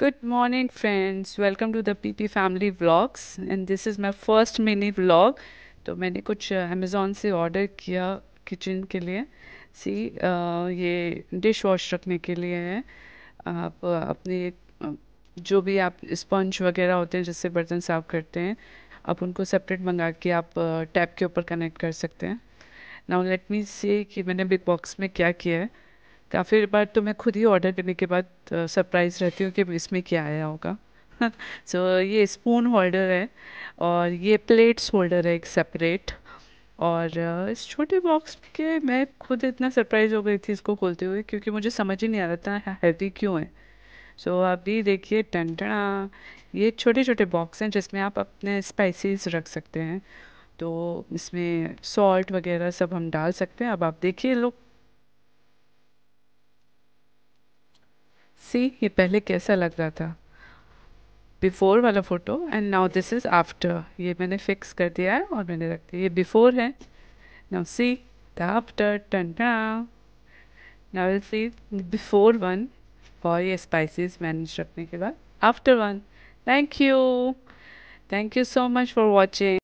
good morning friends welcome to the pp family vlogs and this is my first mini vlog तो मैंने कुछ Amazon uh, से order किया kitchen के लिए सी uh, ये डिश वॉश रखने के लिए है आप uh, अपने जो भी आप स्पंज वगैरह होते हैं जिससे बर्तन साफ करते हैं आप उनको सेपरेट मंगा के आप टैप के ऊपर कनेक्ट कर सकते हैं नाउ लेट मी से कि मैंने बिग बॉक्स में क्या किया है काफ़ी बार तो मैं खुद ही ऑर्डर करने के बाद सरप्राइज रहती हूँ कि इसमें क्या आया होगा सो so, ये स्पून होल्डर है और ये प्लेट्स होल्डर है एक सेपरेट और इस छोटे बॉक्स के मैं खुद इतना सरप्राइज हो गई थी इसको खोलते हुए क्योंकि मुझे समझ ही नहीं आ रहा था हेल्दी हाँ, क्यों है सो so, अभी देखिए टंटना ये छोटे छोटे बॉक्स हैं जिसमें आप अपने स्पाइसेस रख सकते हैं तो इसमें सॉल्ट वगैरह सब हम डाल सकते हैं अब आप देखिए लोग सी ये पहले कैसा लग रहा था बिफ़ोर वाला photo and now this is after ये मैंने फिक्स कर दिया है और मैंने रख दिया ये बिफ़ोर है now see the after ton now see before one for ये स्पाइसेस मैनेज रखने के बाद after one thank you thank you so much for watching